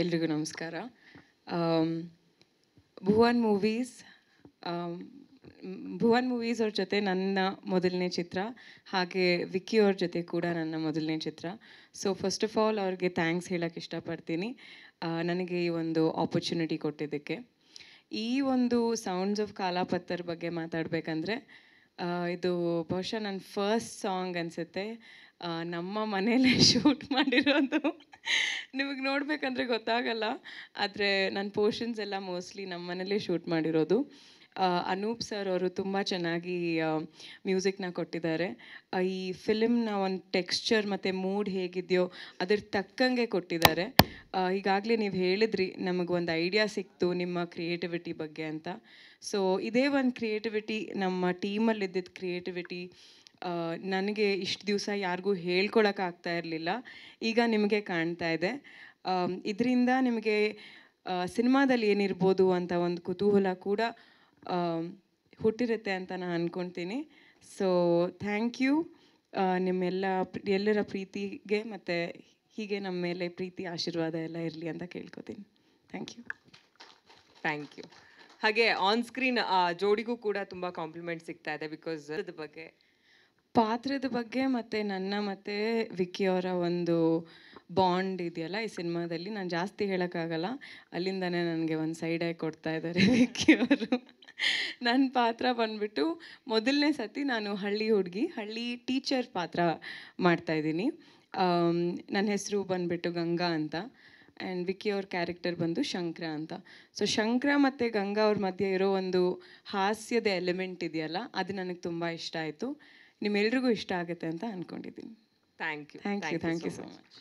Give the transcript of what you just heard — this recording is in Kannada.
ಎಲ್ರಿಗೂ ನಮಸ್ಕಾರ ಭುವನ್ ಮೂವೀಸ್ ಭುವನ್ ಮೂವೀಸ್ ಅವ್ರ ಜೊತೆ ನನ್ನ ಮೊದಲನೇ ಚಿತ್ರ ಹಾಗೆ ವಿಕ್ಕಿ ಅವ್ರ ಜೊತೆ ಕೂಡ ನನ್ನ ಮೊದಲನೇ ಚಿತ್ರ ಸೊ ಫಸ್ಟ್ ಆಫ್ ಆಲ್ ಅವ್ರಿಗೆ ಥ್ಯಾಂಕ್ಸ್ ಹೇಳೋಕ್ಕೆ ಇಷ್ಟಪಡ್ತೀನಿ ನನಗೆ ಈ ಒಂದು ಆಪರ್ಚುನಿಟಿ ಕೊಟ್ಟಿದ್ದಕ್ಕೆ ಈ ಒಂದು ಸೌಂಡ್ಸ್ ಆಫ್ ಕಾಲಾಪತ್ತರ್ ಬಗ್ಗೆ ಮಾತಾಡಬೇಕಂದ್ರೆ ಇದು ಬಹುಶಃ ನನ್ನ ಫಸ್ಟ್ ಸಾಂಗ್ ಅನಿಸುತ್ತೆ ನಮ್ಮ ಮನೆಯಲ್ಲೇ ಶೂಟ್ ಮಾಡಿರೋದು ನಿಮಗೆ ನೋಡಬೇಕಂದ್ರೆ ಗೊತ್ತಾಗಲ್ಲ ಆದರೆ ನನ್ನ ಪೋರ್ಷನ್ಸ್ ಎಲ್ಲ ಮೋಸ್ಟ್ಲಿ ನಮ್ಮ ಮನೇಲೇ ಶೂಟ್ ಮಾಡಿರೋದು ಅನೂಪ್ ಸರ್ ಅವರು ತುಂಬ ಚೆನ್ನಾಗಿ ಮ್ಯೂಸಿಕ್ನ ಕೊಟ್ಟಿದ್ದಾರೆ ಈ ಫಿಲಿಮ್ನ ಒಂದು ಟೆಕ್ಸ್ಚರ್ ಮತ್ತು ಮೂಡ್ ಹೇಗಿದೆಯೋ ಅದ್ರ ತಕ್ಕಂಗೆ ಕೊಟ್ಟಿದ್ದಾರೆ ಈಗಾಗಲೇ ನೀವು ಹೇಳಿದ್ರಿ ಒಂದು ಐಡಿಯಾ ಸಿಕ್ತು ನಿಮ್ಮ ಕ್ರಿಯೇಟಿವಿಟಿ ಬಗ್ಗೆ ಅಂತ ಸೊ ಇದೇ ಒಂದು ಕ್ರಿಯೇಟಿವಿಟಿ ನಮ್ಮ ಟೀಮಲ್ಲಿದ್ದಿದ್ದ ಕ್ರಿಯೇಟಿವಿಟಿ ನನಗೆ ಇಷ್ಟು ದಿವಸ ಯಾರಿಗೂ ಆಗ್ತಾ ಇರಲಿಲ್ಲ ಈಗ ನಿಮಗೆ ಕಾಣ್ತಾ ಇದೆ ಇದರಿಂದ ನಿಮಗೆ ಸಿನಿಮಾದಲ್ಲಿ ಏನಿರ್ಬೋದು ಅಂತ ಒಂದು ಕುತೂಹಲ ಕೂಡ ಹುಟ್ಟಿರುತ್ತೆ ಅಂತ ನಾನು ಅಂದ್ಕೊತೀನಿ ಸೊ ಥ್ಯಾಂಕ್ ಯು ನಿಮ್ಮೆಲ್ಲ ಎಲ್ಲರ ಪ್ರೀತಿಗೆ ಮತ್ತು ಹೀಗೆ ನಮ್ಮ ಮೇಲೆ ಪ್ರೀತಿ ಆಶೀರ್ವಾದ ಎಲ್ಲ ಇರಲಿ ಅಂತ ಕೇಳ್ಕೊತೀನಿ ಥ್ಯಾಂಕ್ ಯು ಥ್ಯಾಂಕ್ ಯು ಹಾಗೆ ಆನ್ ಸ್ಕ್ರೀನ್ ಜೋಡಿಗೂ ಕೂಡ ತುಂಬ ಕಾಂಪ್ಲಿಮೆಂಟ್ ಸಿಗ್ತಾ ಇದೆ ಬಿಕಾಸ್ ಅದ್ರ ಬಗ್ಗೆ ಪಾತ್ರದ ಬಗ್ಗೆ ಮತ್ತೆ ನನ್ನ ಮತ್ತು ಅವರ ಒಂದು ಬಾಂಡ್ ಇದೆಯಲ್ಲ ಈ ಸಿನಿಮಾದಲ್ಲಿ ನಾನು ಜಾಸ್ತಿ ಹೇಳೋಕ್ಕಾಗಲ್ಲ ಅಲ್ಲಿಂದನೇ ನನಗೆ ಒಂದು ಸೈಡ್ ಆಗಿ ಕೊಡ್ತಾ ಇದ್ದಾರೆ ವಿಕ್ಕಿಯವರು ನನ್ನ ಪಾತ್ರ ಬಂದ್ಬಿಟ್ಟು ಮೊದಲನೇ ಸತಿ ನಾನು ಹಳ್ಳಿ ಹುಡುಗಿ ಹಳ್ಳಿ ಟೀಚರ್ ಪಾತ್ರ ಮಾಡ್ತಾಯಿದ್ದೀನಿ ನನ್ನ ಹೆಸರು ಬಂದುಬಿಟ್ಟು ಗಂಗಾ ಅಂತ ಆ್ಯಂಡ್ ವಿಕ್ಕಿ ಅವ್ರ ಕ್ಯಾರೆಕ್ಟರ್ ಬಂದು ಶಂಕ್ರ ಅಂತ ಸೊ ಶಂಕ್ರ ಮತ್ತು ಗಂಗಾ ಅವ್ರ ಮಧ್ಯೆ ಇರೋ ಒಂದು ಹಾಸ್ಯದ ಎಲಿಮೆಂಟ್ ಇದೆಯಲ್ಲ ಅದು ನನಗೆ ತುಂಬ ಇಷ್ಟ ಆಯಿತು ನಿಮ್ಮೆಲ್ರಿಗೂ ಇಷ್ಟ ಆಗುತ್ತೆ ಅಂತ ಅನ್ಕೊಂಡಿದ್ದೀನಿ thank you thank you thank you so much